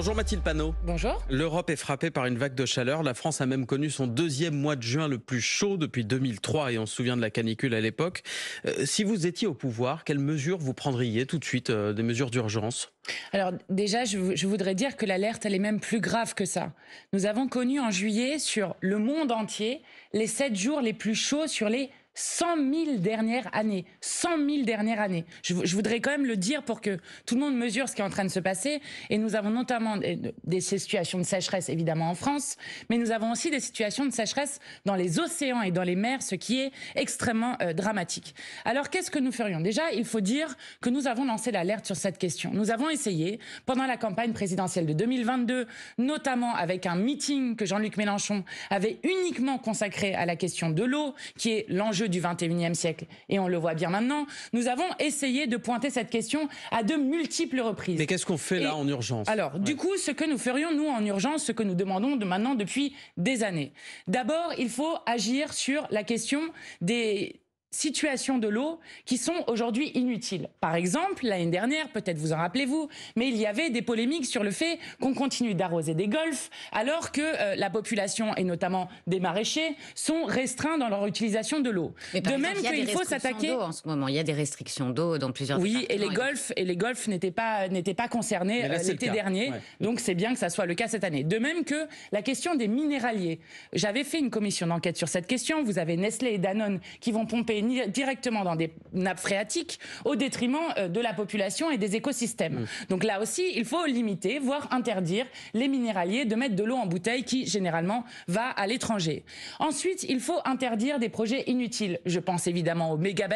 Bonjour Mathilde Panot. Bonjour. L'Europe est frappée par une vague de chaleur. La France a même connu son deuxième mois de juin le plus chaud depuis 2003 et on se souvient de la canicule à l'époque. Euh, si vous étiez au pouvoir, quelles mesures vous prendriez tout de suite euh, Des mesures d'urgence alors déjà, je, voudrais dire que l'alerte, elle est même plus grave que ça. Nous avons connu en juillet sur le monde entier les sept jours les plus chauds sur les 100 000 dernières années. 100 000 dernières années. Je, voudrais quand même le dire pour que tout le monde mesure ce qui est en train de se passer. Et nous avons notamment des, situations de sécheresse, évidemment, en France, mais nous avons aussi des situations de sécheresse dans les océans et dans les mers, ce qui est extrêmement euh, dramatique. Alors, qu'est-ce que nous ferions Déjà, il faut dire que nous avons lancé l'alerte sur cette question. Nous avons essayé, pendant la campagne présidentielle de 2022, notamment avec un meeting que Jean-Luc Mélenchon avait uniquement consacré à la question de l'eau, qui est l'enjeu du 21e siècle. Et on le voit bien maintenant. Nous avons essayé de pointer cette question à de multiples reprises. Mais qu'est-ce qu'on fait là en urgence Alors, du coup, ce que nous ferions, nous, en urgence, ce que nous demandons de maintenant depuis des années. D'abord, il faut agir sur la question des situations de l'eau qui sont aujourd'hui inutiles. Par exemple, l'année dernière, peut-être vous en rappelez-vous, mais il y avait des polémiques sur le fait qu'on continue d'arroser des golfs alors que euh, la population et notamment des maraîchers sont restreints dans leur utilisation de l'eau. De même qu'il faut s'attaquer en ce moment, il y a des restrictions d'eau dans plusieurs Oui, et les golfs et les golfs n'étaient pas n'étaient pas concernés euh, l'été dernier. Donc c'est bien que ça soit le cas cette année. De même que la question des minéraliers. J'avais fait une commission d'enquête sur cette question, vous avez Nestlé et Danone qui vont pomper directement dans des nappes phréatiques au détriment euh, de la population et des écosystèmes. Mm. Donc là aussi, il faut limiter, voire interdire les minéraliers de mettre de l'eau en bouteille qui, généralement, va à l'étranger. Ensuite, il faut interdire des projets inutiles. Je pense évidemment aux méga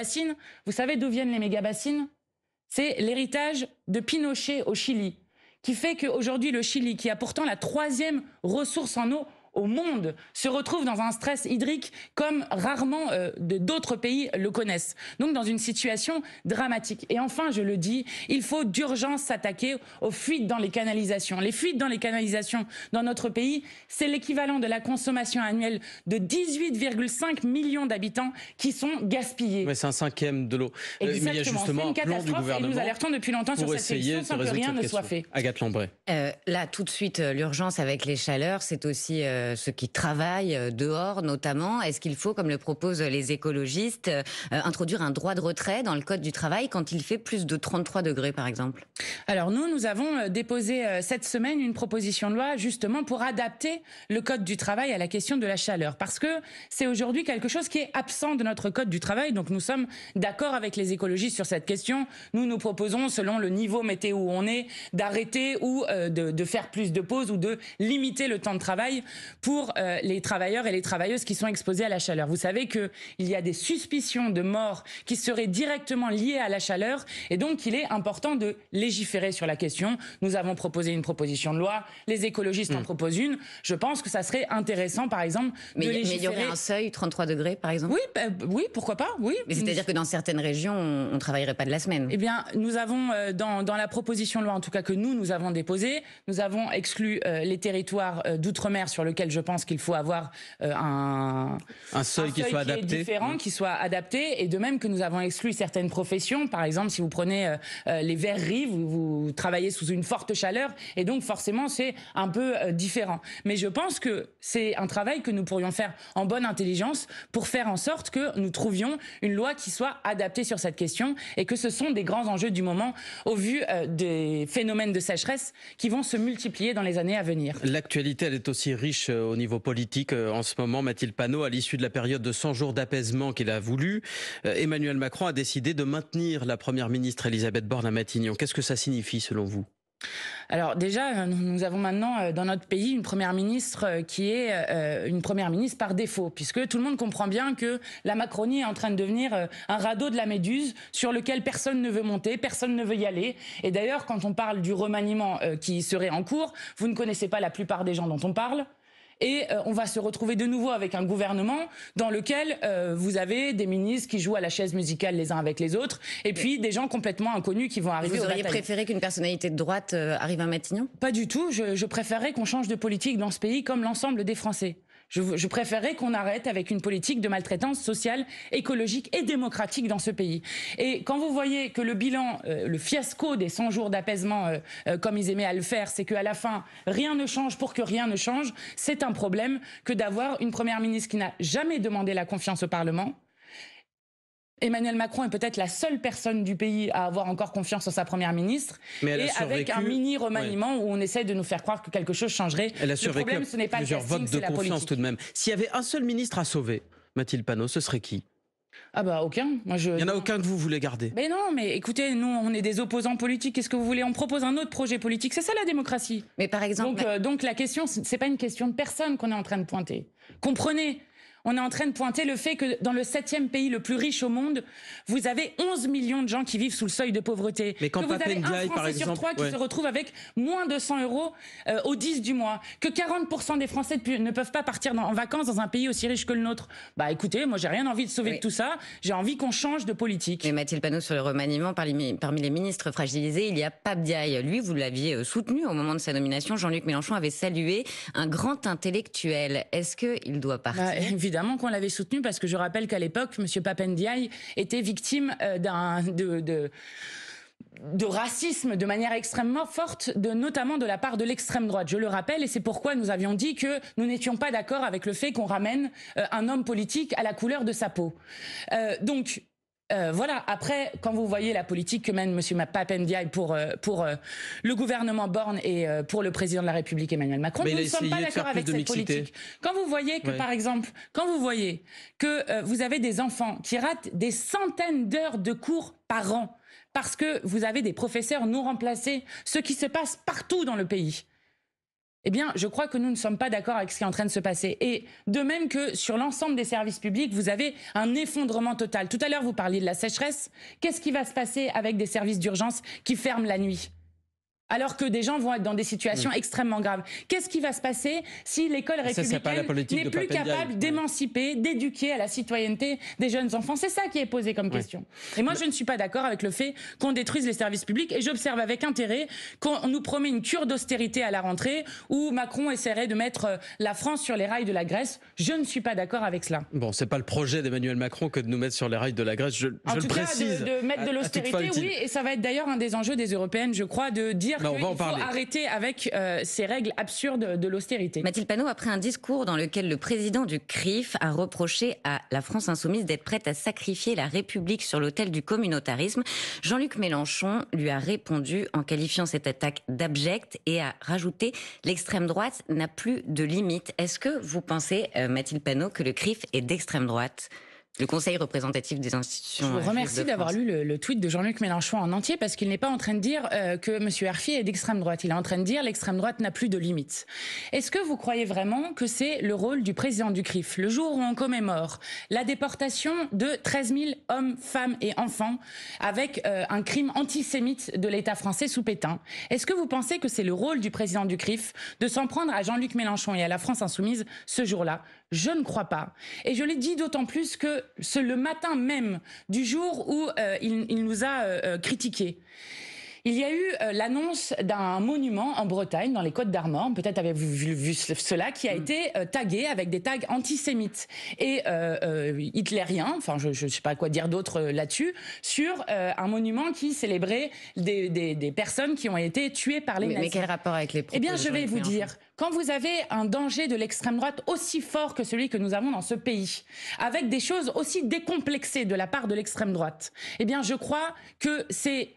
Vous savez d'où viennent les méga C'est l'héritage de Pinochet au Chili, qui fait qu'aujourd'hui, le Chili, qui a pourtant la troisième ressource en eau au monde se retrouvent dans un stress hydrique comme rarement euh, de d'autres pays le connaissent. Donc dans une situation dramatique. Et enfin, je le dis, il faut d'urgence s'attaquer aux fuites dans les canalisations. Les fuites dans les canalisations dans notre pays, c'est l'équivalent de la consommation annuelle de 18,5 millions d'habitants qui sont gaspillés. Mais c'est un cinquième de l'eau. il y a justement un plan du gouvernement. Et nous alertons depuis longtemps sur cette question sans que rien ne soit fait. Agathe Lambray. Euh, là, tout de suite, euh, l'urgence avec les chaleurs, c'est aussi euh, ceux qui travaillent euh, dehors notamment Est-ce qu'il faut, comme le proposent les écologistes, euh, introduire un droit de retrait dans le Code du travail quand il fait plus de 33 degrés par exemple Alors nous, nous avons déposé cette semaine une proposition de loi justement pour adapter le Code du travail à la question de la chaleur parce que c'est aujourd'hui quelque chose qui est absent de notre Code du travail. Donc nous sommes d'accord avec les écologistes sur cette question. Nous, nous proposons, selon le niveau météo où on est, d'arrêter ou de, de faire plus de pauses ou de limiter le temps de travail pour euh, les travailleurs et les travailleuses qui sont exposés à la chaleur. Vous savez qu'il y a des suspicions de morts qui seraient directement liées à la chaleur et donc il est important de légiférer sur la question. Nous avons proposé une proposition de loi, les écologistes en hmm. proposent une. Je pense que ça serait intéressant, par exemple, de légiférer. Mais il y aurait un seuil, 33 degrés, par exemple Oui, bah, oui pourquoi pas, oui. Mais c'est-à-dire que dans certaines régions, on ne travaillerait pas de la semaine Eh bien, nous avons, euh, dans, la proposition de loi, en tout cas que nous, nous avons déposée, nous avons exclu euh, les territoires d'outre-mer sur lequel je pense qu'il faut avoir euh, un, seuil, qui, soit adapté. différent, mm. qui soit adapté. Et de même que nous avons exclu certaines professions, par exemple, si vous prenez euh, euh, les verreries, vous travaillez sous une forte chaleur, et donc forcément, c'est un peu différent. Mais je pense que c'est un travail que nous pourrions faire en bonne intelligence pour faire en sorte que nous trouvions une loi qui soit adaptée sur cette question et que ce sont des grands enjeux du moment au vu des phénomènes de sécheresse qui vont se multiplier dans les années à venir. L'actualité, elle est aussi riche euh, au niveau politique euh, en ce moment. Mathilde Panot, à l'issue de la période de 100 jours d'apaisement qu'il a voulu, euh, Emmanuel Macron a décidé de maintenir la Première ministre Elisabeth Borne à Matignon. Qu'est-ce que ça signifie selon vous alors déjà, nous avons maintenant dans notre pays une première ministre qui est une première ministre par défaut, puisque tout le monde comprend bien que la Macronie est en train de devenir un radeau de la méduse sur lequel personne ne veut monter, personne ne veut y aller. Et d'ailleurs, quand on parle du remaniement qui serait en cours, vous ne connaissez pas la plupart des gens dont on parle et euh, on va se retrouver de nouveau avec un gouvernement dans lequel euh, vous avez des ministres qui jouent à la chaise musicale les uns avec les autres, et puis des gens complètement inconnus qui vont arriver. Vous auriez préféré qu'une personnalité de droite euh, arrive à Matignon Pas du tout. Je, je préférerais qu'on change de politique dans ce pays comme l'ensemble des Français. Je, je préférerais qu'on arrête avec une politique de maltraitance sociale, écologique et démocratique dans ce pays. Et quand vous voyez que le bilan, euh, le fiasco des 100 jours d'apaisement, euh, euh, comme ils aimaient à le faire, c'est qu'à la fin, rien ne change pour que rien ne change, c'est un problème que d'avoir une première ministre qui n'a jamais demandé la confiance au Parlement, Emmanuel Macron est peut-être la seule personne du pays à avoir encore confiance en sa première ministre. Mais et avec un mini remaniement où on essaie de nous faire croire que quelque chose changerait. le problème, ce n'est pas plusieurs le casting, votes de la confiance tout de même. S'il y avait un seul ministre à sauver, Mathilde Panot, ce serait qui ah bah aucun. Moi je. Il n'y en a aucun que vous voulez garder. Mais non, mais écoutez, nous on est des opposants politiques. Qu'est-ce que vous voulez On propose un autre projet politique. C'est ça la démocratie. Mais par exemple. Donc, euh, donc la question, c'est pas une question de personne qu'on est en train de pointer. Comprenez on est en train de pointer le fait que dans le septième pays le plus riche au monde, vous avez 11 millions de gens qui vivent sous le seuil de pauvreté. Mais quand que vous avez un Français sur trois qui se retrouve avec moins de 100 euros euh, au 10 du mois, que 40% des Français ne peuvent pas partir en vacances dans un pays aussi riche que le nôtre. Bah écoutez, moi j'ai rien envie de sauver de tout ça. J'ai envie qu'on change de politique. Mais Mathilde Panot sur le remaniement parmi, parmi les ministres fragilisés, il y a Pape Lui, vous l'aviez euh, soutenu au moment de sa nomination. Jean-Luc Mélenchon avait salué un grand intellectuel. Est-ce qu'il doit partir bah, évidemment qu'on l'avait soutenu parce que je rappelle qu'à l'époque, M. Papendiaï était victime euh, d'un de, de racisme de manière extrêmement forte, de, notamment de la part de l'extrême droite. Je le rappelle, et c'est pourquoi nous avions dit que nous n'étions pas d'accord avec le fait qu'on ramène euh, un homme politique à la couleur de sa peau. Euh, donc, euh, voilà, après, quand vous voyez la politique que mène M. Papendiaï pour, euh, pour euh, le gouvernement Borne et pour le président de la République Emmanuel Macron, nous ne sommes pas d'accord avec cette politique. Quand vous voyez que, par exemple, quand vous voyez que vous avez des enfants qui ratent des centaines d'heures de cours par an parce que vous avez des professeurs non remplacés, ce qui se passe partout dans le pays eh bien, je crois que nous ne sommes pas d'accord avec ce qui est en train de se passer. Et de même que sur l'ensemble des services publics, vous avez un effondrement total. Tout à l'heure, vous parliez de la sécheresse. Qu'est-ce qui va se passer avec des services d'urgence qui ferment la nuit alors que des gens vont être dans des situations mm. extrêmement graves. Qu'est-ce qui va se passer si l'école républicaine n'est plus capable d'émanciper, d'éduquer à la citoyenneté des jeunes enfants C'est ça qui est posé comme question. Et moi, je ne suis pas d'accord avec le fait qu'on détruise les services publics et j'observe avec intérêt qu'on nous promet une cure d'austérité à la rentrée où Macron essaierait de mettre euh, la France sur les rails de la Grèce. Je ne suis pas d'accord avec cela. Bon, c'est pas le projet d'Emmanuel Macron que de nous mettre sur les rails de la Grèce, je, en précise. de, mettre de l'austérité, oui, et ça va être d'ailleurs un des enjeux des européennes, je crois, de dire bah, arrêter avec euh, ces règles absurdes de l'austérité. Mathilde Panot, après un discours dans lequel le président du CRIF a reproché à la France insoumise d'être prête à sacrifier la République sur l'autel du communautarisme, Jean-Luc Mélenchon lui a répondu en qualifiant cette attaque d'abjecte et a rajouté l'extrême droite n'a plus de limites Est-ce que vous pensez, euh, Mathilde Panot, que le CRIF est d'extrême droite le Conseil représentatif des institutions. Je vous euh, remercie d'avoir lu le, tweet de Jean-Luc Mélenchon en entier parce qu'il n'est pas en train de dire euh, que M. Herfi est d'extrême droite. Il est en train de dire l'extrême droite n'a plus de limites. Est-ce que vous croyez vraiment que c'est le rôle du président du CRIF, le jour où on commémore la déportation de 13 000 hommes, femmes et enfants avec euh, un crime antisémite de l'État français sous Pétain Est-ce que vous pensez que c'est le rôle du président du CRIF de s'en prendre à Jean-Luc Mélenchon et à la France insoumise ce jour-là Je ne crois pas. Et je l'ai dis d'autant plus que le matin même du jour où euh, il, nous a euh, euh, critiqués. Il y a eu euh, l'annonce d'un monument en Bretagne, dans les Côtes d'Armor, peut-être avez-vous vu, cela, qui a mm. été euh, tagué avec des tags antisémites et euh, hitlériens, enfin je ne sais pas quoi dire d'autre là-dessus, sur un monument qui célébrait des, personnes qui ont été tuées par les nazis. Mais quel rapport avec les propos Eh bien, je vais vous dire, hein quand vous avez un danger de l'extrême droite aussi fort que celui que nous avons dans ce pays, avec des choses aussi décomplexées de la part de l'extrême droite, eh bien, je crois que c'est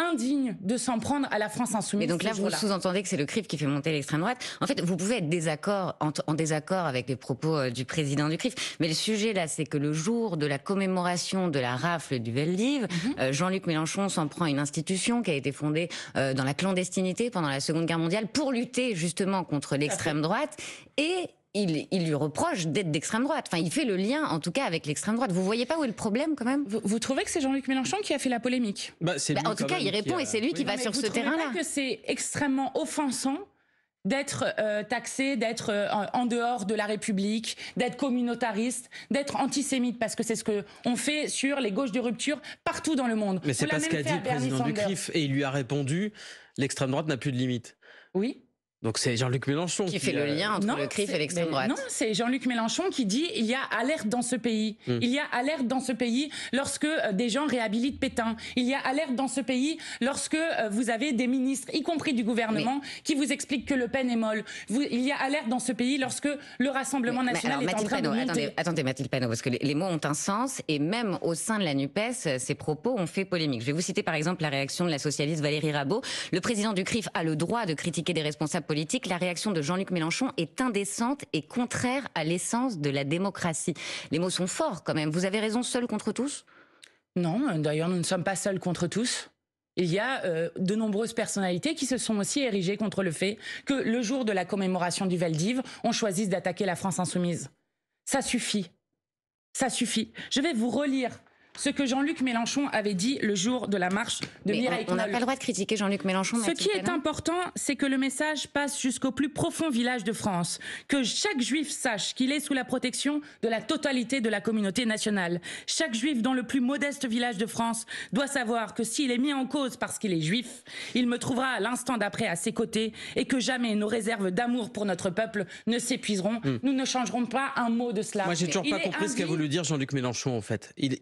indigne de s'en prendre à la France insoumise. Et donc là, vous sous-entendez que c'est le CRIF qui fait monter l'extrême droite. En fait, vous pouvez être désaccord, en, désaccord avec les propos euh, du président du CRIF, mais le sujet là, c'est que le jour de la commémoration de la rafle du Vel mhm. euh, Jean-Luc Mélenchon s'en prend à une institution qui a été fondée euh, dans la clandestinité pendant la Seconde Guerre mondiale pour lutter justement contre l'extrême droite et il, lui reproche d'être d'extrême droite. Enfin, il fait le lien, en tout cas, avec l'extrême droite. Vous voyez pas où est le problème, quand même vous, trouvez que c'est Jean-Luc Mélenchon qui a fait la polémique bah, bah, En tout cas, il répond et c'est lui qui va sur ce terrain-là. que c'est extrêmement offensant d'être euh, taxé, d'être euh, en dehors de la République, d'être communautariste, d'être antisémite, parce que c'est ce que on fait sur les gauches de rupture partout dans le monde. Mais c'est pas ce qu'a dit le président du CRIF, et il lui a répondu l'extrême droite n'a plus de limite. Oui. Donc c'est Jean-Luc Mélenchon qui, fait le lien entre le CRIF et l'extrême droite. Non, c'est Jean-Luc Mélenchon qui dit il y a alerte dans ce pays. Hmm. Il y a alerte dans ce pays lorsque euh, des gens réhabilitent Pétain. Il y a alerte dans ce pays lorsque euh, vous avez des ministres, y compris du gouvernement, qui vous expliquent que Le Pen est molle. il y a alerte dans ce pays lorsque le Rassemblement national est en train de monter. Attendez, Mathilde Panot, parce que les, mots ont un sens et même au sein de la Nupes, ces propos ont fait polémique. Je vais vous citer par exemple la réaction de la socialiste Valérie Rabault. Le président du CRIF a le droit de critiquer des responsables la réaction de Jean-Luc Mélenchon est indécente et contraire à l'essence de la démocratie. Les mots sont forts quand même. Vous avez raison, seul contre tous Non, d'ailleurs, nous ne sommes pas seuls contre tous. Il y a euh, de nombreuses personnalités qui se sont aussi érigées contre le fait que le jour de la commémoration du Valdiv, on choisisse d'attaquer la France insoumise. Ça suffit. Ça suffit. Je vais vous relire ce que Jean-Luc Mélenchon avait dit le jour de la marche de mais On n'a pas le droit de critiquer Jean-Luc Mélenchon. Ce qui est important, c'est que le message passe jusqu'au plus profond village de France, que chaque juif sache qu'il est sous la protection de la totalité de la communauté nationale. Chaque juif dans le plus modeste village de France doit savoir que s'il est mis en cause parce qu'il est juif, il me trouvera à l'instant d'après à ses côtés et que jamais nos réserves d'amour pour notre peuple ne s'épuiseront. Hmm. Nous ne changerons pas un mot de cela. Moi, j'ai toujours pas compris ce qu'a voulu dire Jean-Luc Mélenchon, en fait. il...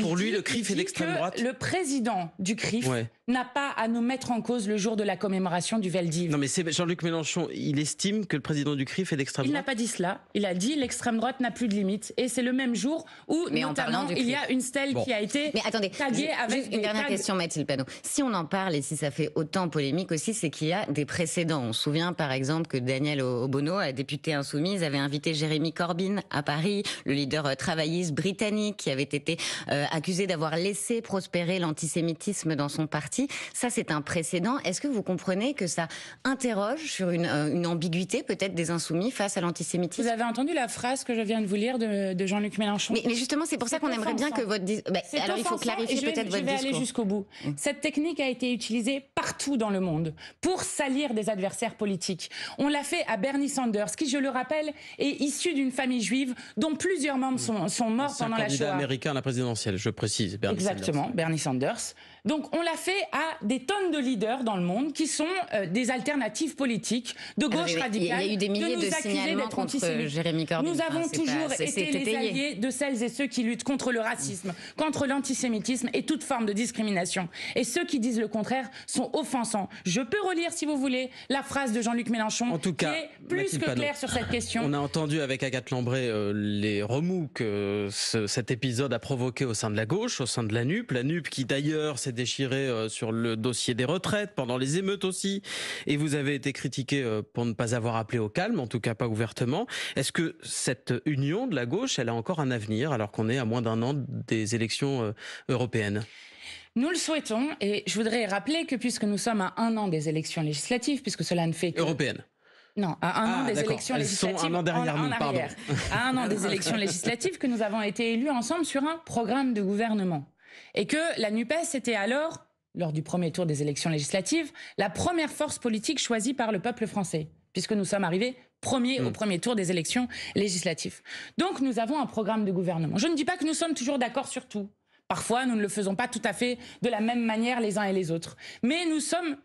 Pour lui, le CRIF est l'extrême droite. Le président du CRIF n'a pas à nous mettre en cause le jour de la commémoration du Veldiv. Non, mais c'est Jean-Luc Mélenchon, il estime que le président du CRIF est d'extrême droite. Il n'a pas dit cela. Il a dit l'extrême droite n'a plus de limites. Et c'est le même jour où, mais notamment, il y a une stèle qui a été taguée avec. une dernière question, Mathilde Panot. Si on en parle et si ça fait autant polémique aussi, c'est qu'il y a des précédents. On se souvient, par exemple, que Daniel Obono, député insoumise, avait invité Jérémy Corbyn à Paris, le leader euh, travailliste britannique qui avait été euh, accusé d'avoir laissé prospérer l'antisémitisme dans son parti. Ça, c'est un précédent. Est-ce que vous comprenez que ça interroge sur une, euh, ambiguïté peut-être des insoumis face à l'antisémitisme Vous avez entendu la phrase que je viens de vous lire de, Jean-Luc Mélenchon mais, justement, c'est pour ça qu'on aimerait bien que votre... Bah, alors il faut clarifier peut-être votre discours. Je vais aller jusqu'au bout. Mm. Cette technique a été utilisée partout dans le monde pour salir des adversaires politiques. On l'a fait à Bernie Sanders, qui, je le rappelle, est issu d'une famille juive dont plusieurs membres mm. sont, morts pendant la Shoah. américain la présidence je précise. Bernie Exactement, Bernie Sanders. Donc on l'a fait à des tonnes de leaders dans le monde qui sont euh, des alternatives politiques de gauche ah radicale. Il y a eu des milliers de, signalements contre Jérémy Nous avons toujours été les alliés de celles et ceux qui luttent contre le racisme, contre l'antisémitisme et toute forme de discrimination. Et ceux qui disent le contraire sont offensants. Je peux relire, si vous voulez, la phrase de Jean-Luc Mélenchon, en tout cas, qui est plus que claire sur cette question. On a entendu avec Agathe Lambré euh, les remous que cet épisode a provoqué au sein de la gauche, au sein de la NUP. La NUP qui d'ailleurs s'est déchirée euh, sur le dossier des retraites, pendant les émeutes aussi. Et vous avez été critiqué euh, pour ne pas avoir appelé au calme, en tout cas pas ouvertement. Est-ce que cette union de la gauche, elle a encore un avenir alors qu'on est à moins d'un an des élections euh, européennes nous le souhaitons et je voudrais rappeler que puisque nous sommes à un an des élections législatives, puisque cela ne fait que... Européenne. Non, à un an ah, des élections législatives. un an À un an des élections législatives que nous avons été élus ensemble sur un programme de gouvernement. Et que la NUPES était alors, lors du premier tour des élections législatives, la première force politique choisie par le peuple français, puisque nous sommes arrivés premier au hmm. premier tour des élections législatives. Donc nous avons un programme de gouvernement. Je ne dis pas que nous sommes toujours d'accord sur tout. Parfois, nous ne le faisons pas tout à fait de la même manière les uns et les autres. Mais nous sommes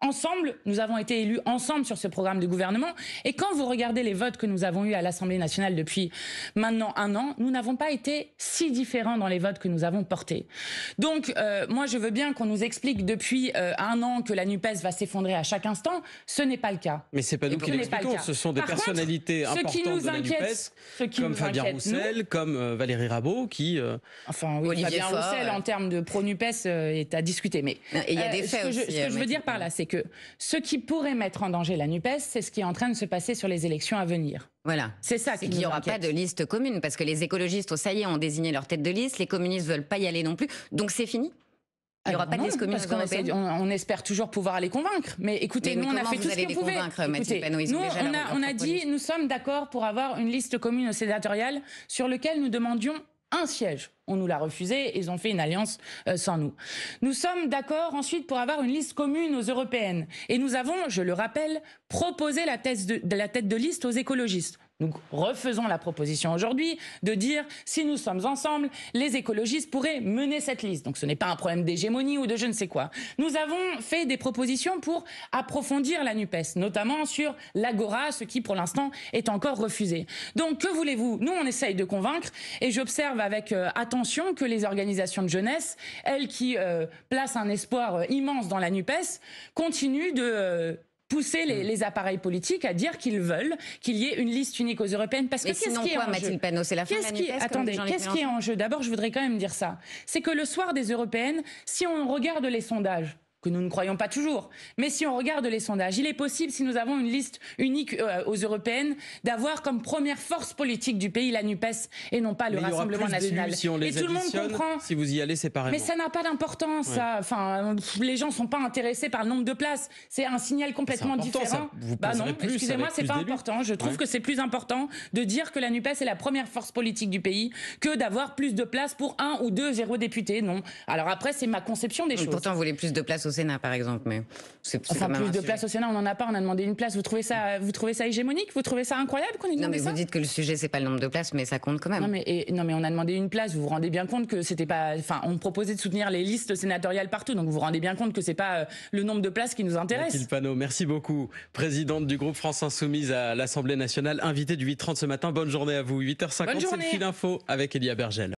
Ensemble, nous avons été élus ensemble sur ce programme de gouvernement. Et quand vous regardez les votes que nous avons eus à l'Assemblée nationale depuis maintenant un an, nous n'avons pas été si différents dans les votes que nous avons portés. Donc, euh, moi, je veux bien qu'on nous explique depuis euh, un an que la NUPES va s'effondrer à chaque instant. Ce n'est pas le cas. Mais c'est pas nous qui l'expliquons. Ce sont des personnalités importantes nous de inquiète, la NUPES, comme Fabien Roussel, comme euh, Valérie Rabault, qui... Enfin, oui, Fabien Roussel, en termes de pro-NUPES, est à discuter. Mais il y a des faits ce que je veux dire par là, c'est que ce qui pourrait mettre en danger la NUPES, c'est ce qui est en train de se passer sur les élections à venir. Voilà. C'est ça qui qu'il n'y aura pas de liste commune, parce que les écologistes, au oh, ça y est, ont désigné leur tête de liste, les communistes veulent pas y aller non plus, donc c'est fini il n'y ah aura pas de liste commune on, espère toujours pouvoir les convaincre. Mais écoutez, nous, on a fait tout ce qu'on pouvait. Écoutez, nous, on a, on a dit, nous sommes d'accord pour avoir une liste commune sénatoriale sur laquelle nous demandions un siège. On nous l'a refusé ils ont fait une alliance euh, sans nous. Nous sommes d'accord ensuite pour avoir une liste commune aux européennes. Et nous avons, je le rappelle, proposé la tête de liste aux écologistes. Nous refaisons la proposition aujourd'hui de dire si nous sommes ensemble, les écologistes pourraient mener cette liste. Donc ce n'est pas un problème d'hégémonie ou de je ne sais quoi. Nous avons fait des propositions pour approfondir la NUPES, notamment sur l'Agora, ce qui pour l'instant est encore refusé. Donc que voulez-vous Nous, on essaye de convaincre et j'observe avec euh, attention que les organisations de jeunesse, elles qui euh, placent un espoir euh, immense dans la NUPES, continuent de pousser les, appareils politiques à dire qu'ils veulent qu'il y ait une liste unique aux européennes. Parce que qu'est-ce qui est en jeu C'est la fin Attendez, qu'est-ce qui est en jeu D'abord, je voudrais quand même dire ça. C'est que le soir des européennes, si on regarde les sondages, que nous ne croyons pas toujours. Mais si on regarde les sondages, il est possible, si nous avons une liste unique euh, aux européennes, d'avoir comme première force politique du pays la NUPES et non pas le Rassemblement national. Si on et tout le monde comprend. Si vous y allez séparément. Mais ça n'a pas d'importance. Enfin, les gens ne sont pas intéressés par le nombre de places. C'est un signal complètement différent. Ça, vous bah non, excusez-moi, c'est pas important. Je trouve que c'est plus important de dire que la NUPES est la première force politique du pays que d'avoir plus de places pour un ou deux zéro députés. Non. Alors après, c'est ma conception des choses. Pourtant, vous voulez plus de places au Sénat, par exemple. Mais enfin, plus de place au Sénat, on n'en a pas. On a demandé une place. Vous trouvez ça, vous trouvez ça hégémonique Vous trouvez ça incroyable qu'on ait demandé ça Non, mais vous dites que le sujet c'est pas le nombre de places, mais ça compte quand même. Non, mais non, mais on a demandé une place. Vous vous rendez bien compte que c'était pas. Enfin, on proposait de soutenir les listes sénatoriales partout. Donc vous vous rendez bien compte que c'est pas euh, le nombre de places qui nous intéresse. merci beaucoup, présidente du groupe France Insoumise à l'Assemblée nationale, invitée du 8h30 ce matin. Bonne journée à vous. 8h50, c'est le fil info avec Elia Bergel.